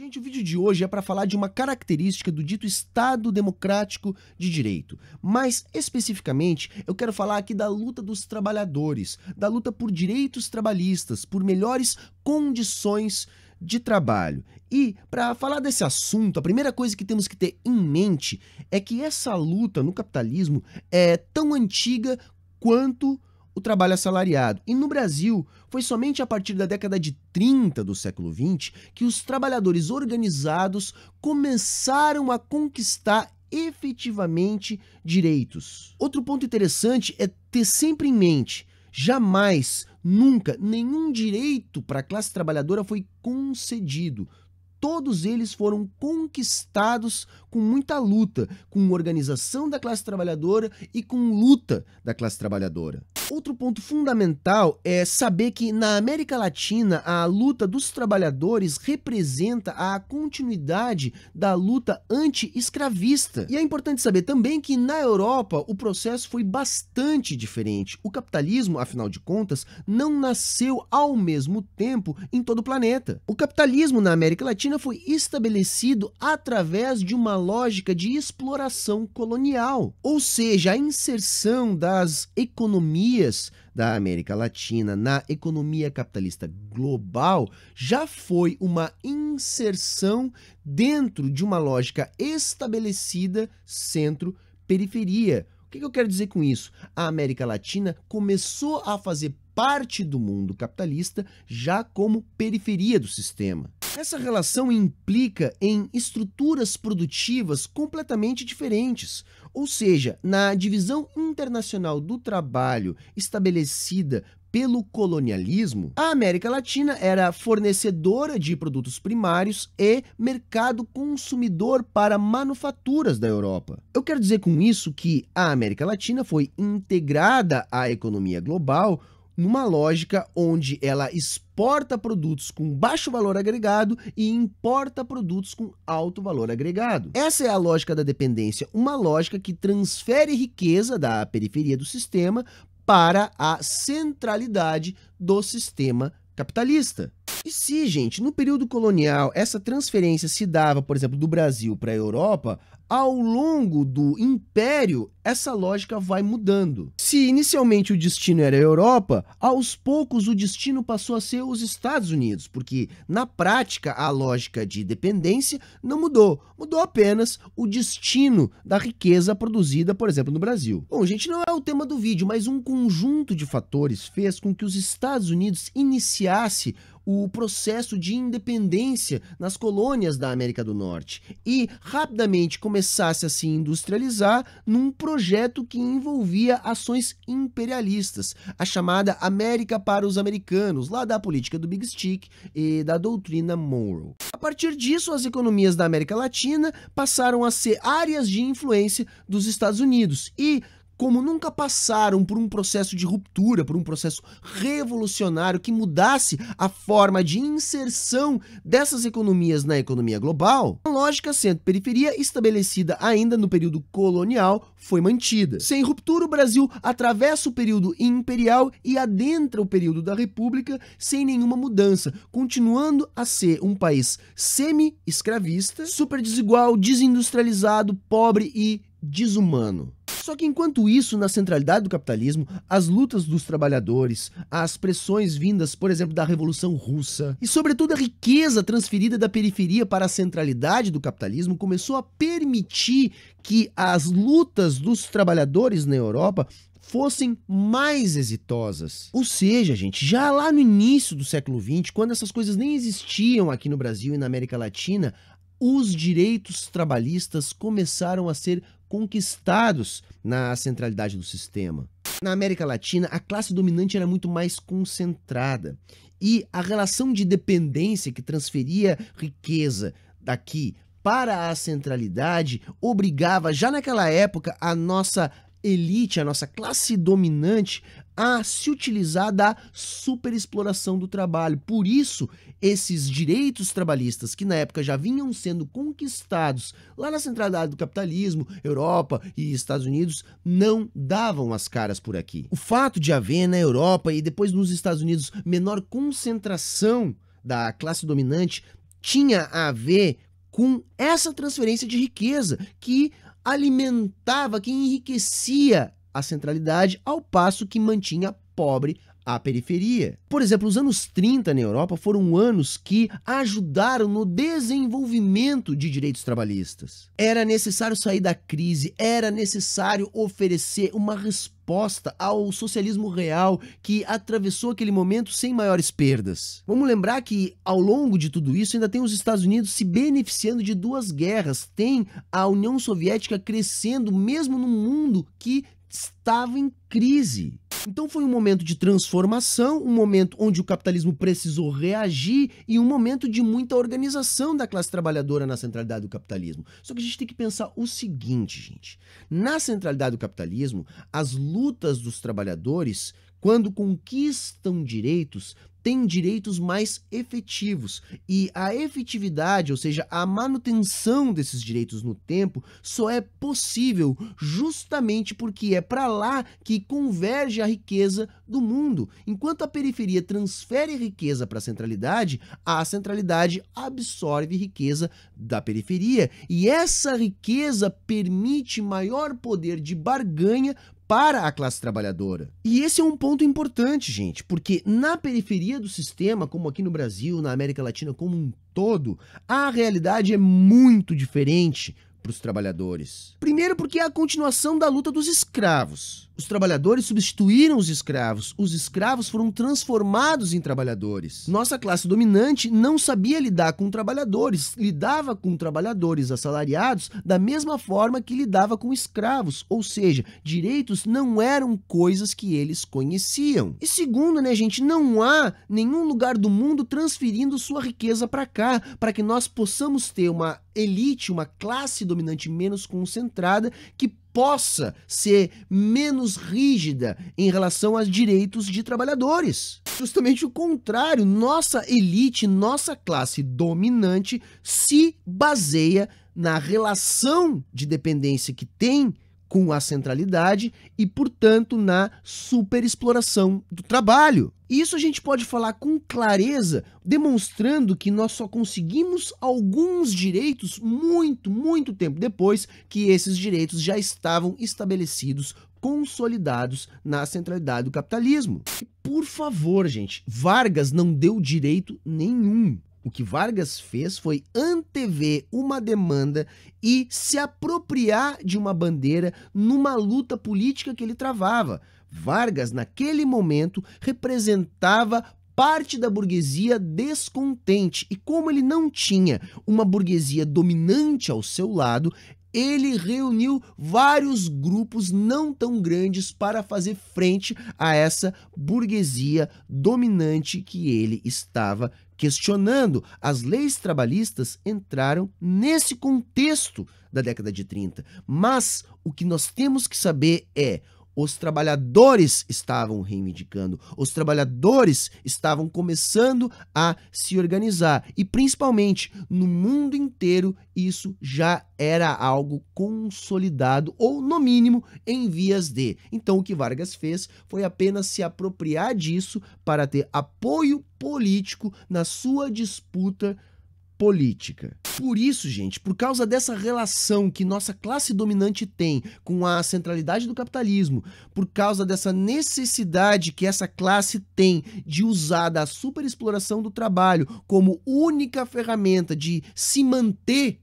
Gente, o vídeo de hoje é para falar de uma característica do dito Estado Democrático de Direito. Mas, especificamente, eu quero falar aqui da luta dos trabalhadores, da luta por direitos trabalhistas, por melhores condições de trabalho. E, para falar desse assunto, a primeira coisa que temos que ter em mente é que essa luta no capitalismo é tão antiga quanto o trabalho assalariado. E no Brasil, foi somente a partir da década de 30 do século 20 que os trabalhadores organizados começaram a conquistar efetivamente direitos. Outro ponto interessante é ter sempre em mente jamais, nunca, nenhum direito para a classe trabalhadora foi concedido todos eles foram conquistados com muita luta, com organização da classe trabalhadora e com luta da classe trabalhadora. Outro ponto fundamental é saber que na América Latina a luta dos trabalhadores representa a continuidade da luta anti-escravista. E é importante saber também que na Europa o processo foi bastante diferente. O capitalismo, afinal de contas, não nasceu ao mesmo tempo em todo o planeta. O capitalismo na América Latina foi estabelecido através de uma lógica de exploração colonial, ou seja, a inserção das economias da América Latina na economia capitalista global já foi uma inserção dentro de uma lógica estabelecida centro-periferia. O que eu quero dizer com isso? A América Latina começou a fazer parte do mundo capitalista já como periferia do sistema. Essa relação implica em estruturas produtivas completamente diferentes, ou seja, na divisão internacional do trabalho estabelecida pelo colonialismo, a América Latina era fornecedora de produtos primários e mercado consumidor para manufaturas da Europa. Eu quero dizer com isso que a América Latina foi integrada à economia global numa lógica onde ela exporta produtos com baixo valor agregado e importa produtos com alto valor agregado. Essa é a lógica da dependência, uma lógica que transfere riqueza da periferia do sistema para a centralidade do sistema capitalista. E se, gente, no período colonial, essa transferência se dava, por exemplo, do Brasil para a Europa, ao longo do império, essa lógica vai mudando. Se inicialmente o destino era a Europa, aos poucos o destino passou a ser os Estados Unidos, porque na prática a lógica de dependência não mudou, mudou apenas o destino da riqueza produzida, por exemplo, no Brasil. Bom, gente, não é o tema do vídeo, mas um conjunto de fatores fez com que os Estados Unidos iniciasse o processo de independência nas colônias da América do Norte e rapidamente começasse a se industrializar num projeto que envolvia ações imperialistas, a chamada América para os Americanos, lá da política do Big Stick e da doutrina Monroe. A partir disso, as economias da América Latina passaram a ser áreas de influência dos Estados Unidos e como nunca passaram por um processo de ruptura, por um processo revolucionário que mudasse a forma de inserção dessas economias na economia global, a lógica centro-periferia estabelecida ainda no período colonial foi mantida. Sem ruptura, o Brasil atravessa o período imperial e adentra o período da República sem nenhuma mudança, continuando a ser um país semi-escravista, super desigual, desindustrializado, pobre e desumano. Só que enquanto isso, na centralidade do capitalismo, as lutas dos trabalhadores, as pressões vindas, por exemplo, da Revolução Russa, e sobretudo a riqueza transferida da periferia para a centralidade do capitalismo, começou a permitir que as lutas dos trabalhadores na Europa fossem mais exitosas. Ou seja, gente, já lá no início do século XX, quando essas coisas nem existiam aqui no Brasil e na América Latina, os direitos trabalhistas começaram a ser conquistados na centralidade do sistema. Na América Latina, a classe dominante era muito mais concentrada e a relação de dependência que transferia riqueza daqui para a centralidade obrigava já naquela época a nossa elite, a nossa classe dominante a se utilizar da superexploração do trabalho. Por isso, esses direitos trabalhistas que na época já vinham sendo conquistados lá na centralidade do capitalismo, Europa e Estados Unidos, não davam as caras por aqui. O fato de haver na Europa e depois nos Estados Unidos menor concentração da classe dominante tinha a ver com essa transferência de riqueza que alimentava, que enriquecia a centralidade, ao passo que mantinha pobre a periferia. Por exemplo, os anos 30 na Europa foram anos que ajudaram no desenvolvimento de direitos trabalhistas. Era necessário sair da crise, era necessário oferecer uma resposta ao socialismo real que atravessou aquele momento sem maiores perdas. Vamos lembrar que ao longo de tudo isso ainda tem os Estados Unidos se beneficiando de duas guerras, tem a União Soviética crescendo mesmo num mundo que estava em crise. Então foi um momento de transformação, um momento onde o capitalismo precisou reagir e um momento de muita organização da classe trabalhadora na centralidade do capitalismo. Só que a gente tem que pensar o seguinte, gente. Na centralidade do capitalismo, as lutas dos trabalhadores quando conquistam direitos, têm direitos mais efetivos, e a efetividade, ou seja, a manutenção desses direitos no tempo, só é possível justamente porque é para lá que converge a riqueza do mundo. Enquanto a periferia transfere riqueza para a centralidade, a centralidade absorve riqueza da periferia, e essa riqueza permite maior poder de barganha para a classe trabalhadora. E esse é um ponto importante, gente, porque na periferia do sistema, como aqui no Brasil, na América Latina como um todo, a realidade é muito diferente para os trabalhadores. Primeiro, porque é a continuação da luta dos escravos. Os trabalhadores substituíram os escravos, os escravos foram transformados em trabalhadores. Nossa classe dominante não sabia lidar com trabalhadores, lidava com trabalhadores assalariados da mesma forma que lidava com escravos, ou seja, direitos não eram coisas que eles conheciam. E segundo, né, gente, não há nenhum lugar do mundo transferindo sua riqueza para cá, para que nós possamos ter uma elite, uma classe dominante menos concentrada que possa ser menos rígida em relação aos direitos de trabalhadores. Justamente o contrário, nossa elite, nossa classe dominante se baseia na relação de dependência que tem com a centralidade e, portanto, na superexploração do trabalho. E isso a gente pode falar com clareza, demonstrando que nós só conseguimos alguns direitos muito, muito tempo depois que esses direitos já estavam estabelecidos, consolidados na centralidade do capitalismo. por favor, gente, Vargas não deu direito nenhum. O que Vargas fez foi antever uma demanda e se apropriar de uma bandeira numa luta política que ele travava. Vargas, naquele momento, representava parte da burguesia descontente. E como ele não tinha uma burguesia dominante ao seu lado, ele reuniu vários grupos não tão grandes para fazer frente a essa burguesia dominante que ele estava questionando. As leis trabalhistas entraram nesse contexto da década de 30. Mas o que nós temos que saber é os trabalhadores estavam reivindicando, os trabalhadores estavam começando a se organizar e principalmente no mundo inteiro isso já era algo consolidado ou no mínimo em vias de. Então o que Vargas fez foi apenas se apropriar disso para ter apoio político na sua disputa política. Por isso, gente, por causa dessa relação que nossa classe dominante tem com a centralidade do capitalismo, por causa dessa necessidade que essa classe tem de usar da superexploração do trabalho como única ferramenta de se manter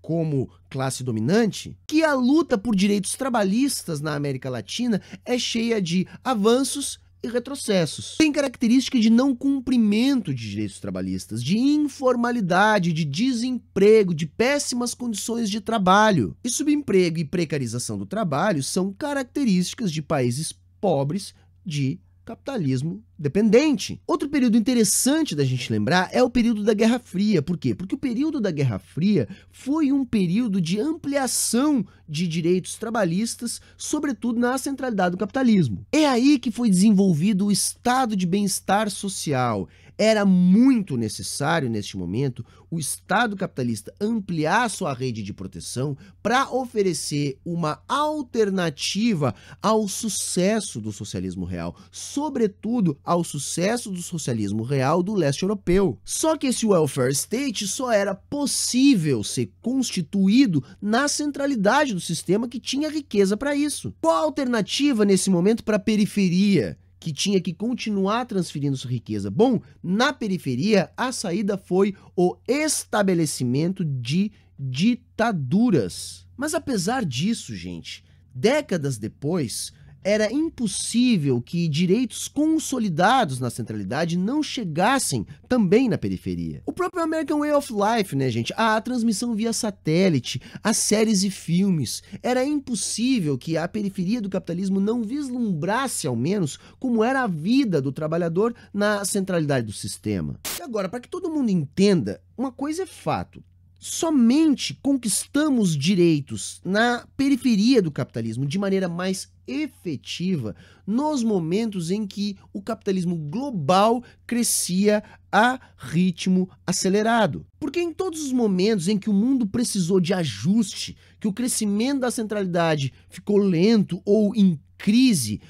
como classe dominante, que a luta por direitos trabalhistas na América Latina é cheia de avanços e retrocessos. Tem característica de não cumprimento de direitos trabalhistas, de informalidade, de desemprego, de péssimas condições de trabalho. E subemprego e precarização do trabalho são características de países pobres de capitalismo dependente. Outro período interessante da gente lembrar é o período da Guerra Fria. Por quê? Porque o período da Guerra Fria foi um período de ampliação de direitos trabalhistas, sobretudo na centralidade do capitalismo. É aí que foi desenvolvido o estado de bem-estar social. Era muito necessário, neste momento, o Estado capitalista ampliar sua rede de proteção para oferecer uma alternativa ao sucesso do socialismo real, sobretudo ao sucesso do socialismo real do leste europeu. Só que esse welfare state só era possível ser constituído na centralidade do sistema que tinha riqueza para isso. Qual a alternativa nesse momento para a periferia? que tinha que continuar transferindo sua riqueza. Bom, na periferia, a saída foi o estabelecimento de ditaduras. Mas apesar disso, gente, décadas depois, era impossível que direitos consolidados na centralidade não chegassem também na periferia. O próprio American Way of Life, né, gente? A, a transmissão via satélite, as séries e filmes. Era impossível que a periferia do capitalismo não vislumbrasse, ao menos, como era a vida do trabalhador na centralidade do sistema. E agora, para que todo mundo entenda, uma coisa é fato: Somente conquistamos direitos na periferia do capitalismo de maneira mais efetiva nos momentos em que o capitalismo global crescia a ritmo acelerado. Porque em todos os momentos em que o mundo precisou de ajuste, que o crescimento da centralidade ficou lento ou em crise,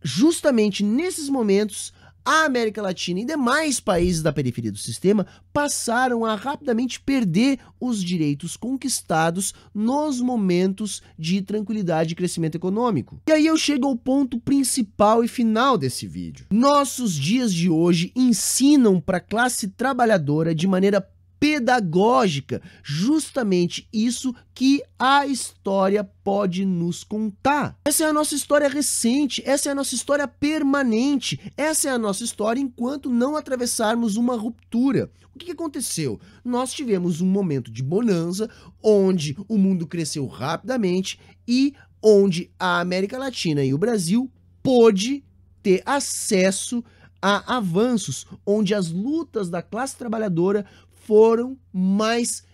justamente nesses momentos a América Latina e demais países da periferia do sistema passaram a rapidamente perder os direitos conquistados nos momentos de tranquilidade e crescimento econômico. E aí eu chego ao ponto principal e final desse vídeo. Nossos dias de hoje ensinam para a classe trabalhadora de maneira pedagógica, justamente isso que a história pode nos contar. Essa é a nossa história recente, essa é a nossa história permanente, essa é a nossa história enquanto não atravessarmos uma ruptura. O que aconteceu? Nós tivemos um momento de bonança, onde o mundo cresceu rapidamente e onde a América Latina e o Brasil pôde ter acesso a avanços, onde as lutas da classe trabalhadora foram mais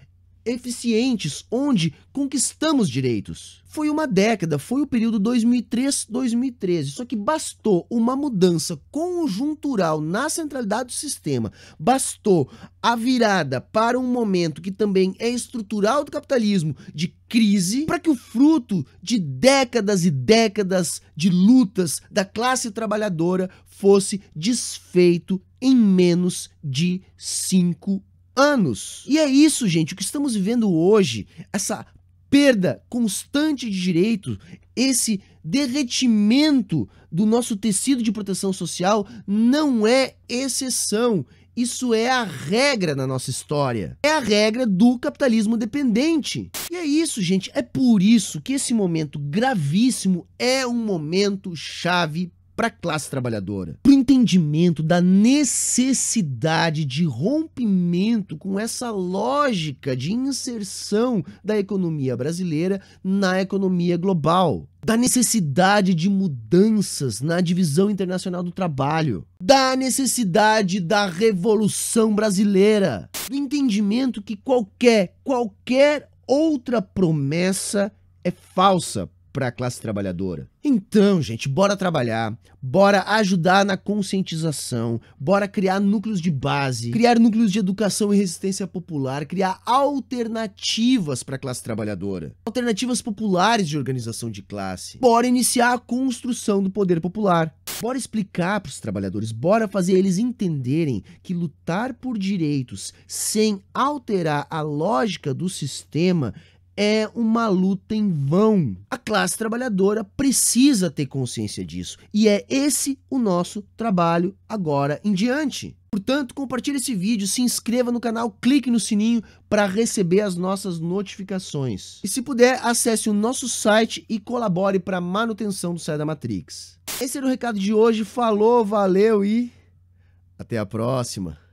eficientes, onde conquistamos direitos. Foi uma década, foi o período 2003-2013. Só que bastou uma mudança conjuntural na centralidade do sistema, bastou a virada para um momento que também é estrutural do capitalismo, de crise, para que o fruto de décadas e décadas de lutas da classe trabalhadora fosse desfeito em menos de cinco anos anos. E é isso, gente, o que estamos vivendo hoje, essa perda constante de direitos, esse derretimento do nosso tecido de proteção social não é exceção. Isso é a regra na nossa história. É a regra do capitalismo dependente. E é isso, gente. É por isso que esse momento gravíssimo é um momento chave para a classe trabalhadora, para o entendimento da necessidade de rompimento com essa lógica de inserção da economia brasileira na economia global, da necessidade de mudanças na divisão internacional do trabalho, da necessidade da revolução brasileira, do entendimento que qualquer, qualquer outra promessa é falsa para a classe trabalhadora. Então, gente, bora trabalhar, bora ajudar na conscientização, bora criar núcleos de base, criar núcleos de educação e resistência popular, criar alternativas para a classe trabalhadora, alternativas populares de organização de classe. Bora iniciar a construção do poder popular. Bora explicar para os trabalhadores, bora fazer eles entenderem que lutar por direitos sem alterar a lógica do sistema é uma luta em vão. A classe trabalhadora precisa ter consciência disso e é esse o nosso trabalho agora em diante. Portanto, compartilhe esse vídeo, se inscreva no canal, clique no sininho para receber as nossas notificações. E se puder, acesse o nosso site e colabore para a manutenção do Sai da Matrix. Esse era o recado de hoje. Falou, valeu e até a próxima.